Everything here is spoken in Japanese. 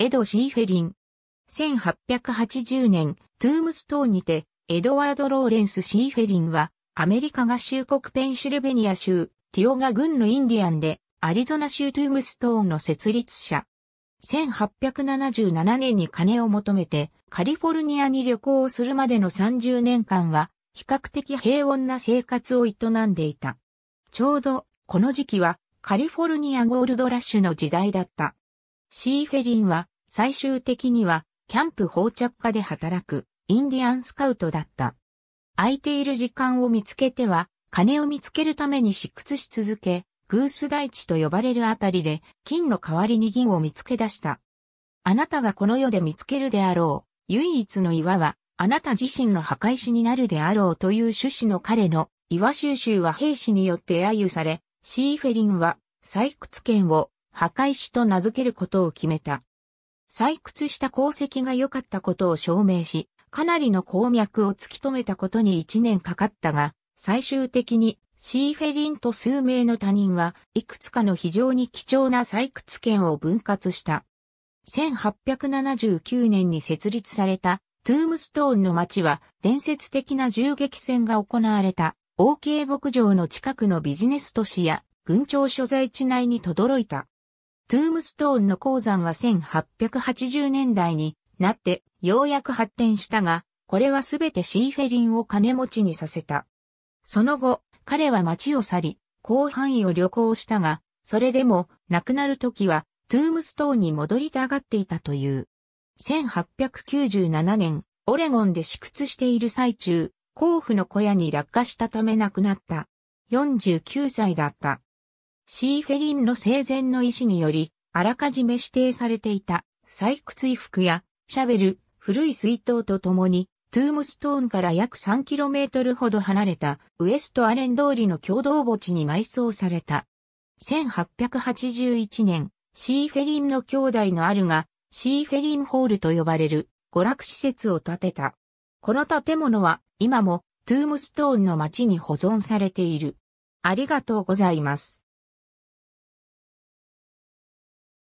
エド・シーフェリン。1880年、トゥームストーンにて、エドワード・ローレンス・シーフェリンは、アメリカ合衆国ペンシルベニア州、ティオガ郡のインディアンで、アリゾナ州トゥームストーンの設立者。1877年に金を求めて、カリフォルニアに旅行をするまでの30年間は、比較的平穏な生活を営んでいた。ちょうど、この時期は、カリフォルニアゴールドラッシュの時代だった。シーフェリンは最終的にはキャンプ放着下で働くインディアンスカウトだった。空いている時間を見つけては金を見つけるために試屈し続け、グース大地と呼ばれるあたりで金の代わりに銀を見つけ出した。あなたがこの世で見つけるであろう、唯一の岩は、あなた自身の墓石になるであろうという趣旨の彼の岩収集は兵士によって揶揄され、シーフェリンは採掘権を墓石と名付けることを決めた。採掘した功績が良かったことを証明し、かなりの鉱脈を突き止めたことに1年かかったが、最終的にシーフェリンと数名の他人はいくつかの非常に貴重な採掘権を分割した。1879年に設立されたトゥームストーンの町は伝説的な銃撃戦が行われた OK 牧場の近くのビジネス都市や軍庁所在地内に轟いた。トゥームストーンの鉱山は1880年代になってようやく発展したが、これはすべてシーフェリンを金持ちにさせた。その後、彼は町を去り、広範囲を旅行したが、それでも亡くなる時はトゥームストーンに戻りたがっていたという。1897年、オレゴンで死屈している最中、甲府の小屋に落下したため亡くなった。49歳だった。シーフェリンの生前の意思により、あらかじめ指定されていた採掘衣服やシャベル、古い水筒とともに、トゥームストーンから約 3km ほど離れたウエストアレン通りの共同墓地に埋葬された。1881年、シーフェリンの兄弟のあるが、シーフェリンホールと呼ばれる娯楽施設を建てた。この建物は今もトゥームストーンの町に保存されている。ありがとうございます。